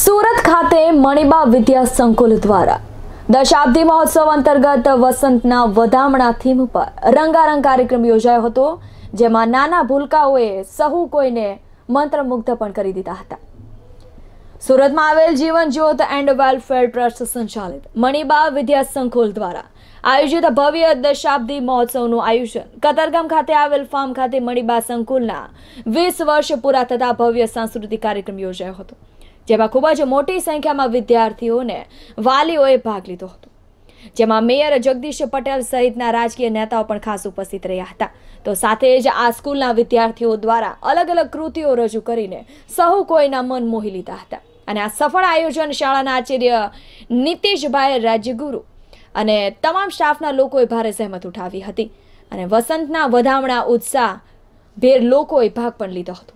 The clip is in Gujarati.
સુરત ખાતે મણિબા વિદ્યા સંકુલ દ્વારા દશાબ્દી મહોત્સવ અંતર્ગત વસંતના વધામણા થીમ પર રંગારંગ કાર્યક્રમ યોજાયો હતો જેમાં નાના ભૂલકાઓએ સહુ કોઈને મંત્રમુગ્ધ પણ કરી દીધા હતા સુરતમાં આવેલ જીવન જ્યોત એન્ડ વેલફેર ટ્રસ્ટ સંચાલિત મણિબા વિદ્યા સંકુલ દ્વારા આયોજિત ભવ્ય દશાબ્દી મહોત્સવનું આયોજન કતારગામ ખાતે આવેલ ફાર્મ ખાતે મણિબા સંકુલના વીસ વર્ષ પૂરા થતા ભવ્ય સાંસ્કૃતિક કાર્યક્રમ યોજાયો હતો જેમાં ખૂબ જ મોટી સંખ્યામાં વિદ્યાર્થીઓને વાલીઓએ ભાગ લીધો હતો જેમાં મેયર જગદીશ પટેલ સહિતના રાજકીય નેતાઓ પણ ખાસ ઉપસ્થિત રહ્યા હતા તો સાથે જ આ સ્કૂલના વિદ્યાર્થીઓ દ્વારા અલગ અલગ કૃતિઓ રજૂ કરીને સહુ કોઈના મન મોહી લીધા હતા અને આ સફળ આયોજન શાળાના આચાર્ય નીતિશભાઈ રાજ્યગુરુ અને તમામ સ્ટાફના લોકોએ ભારે સહેમત ઉઠાવી હતી અને વસંતના વધામણા ઉત્સાહ ભેર લોકોએ ભાગ પણ લીધો હતો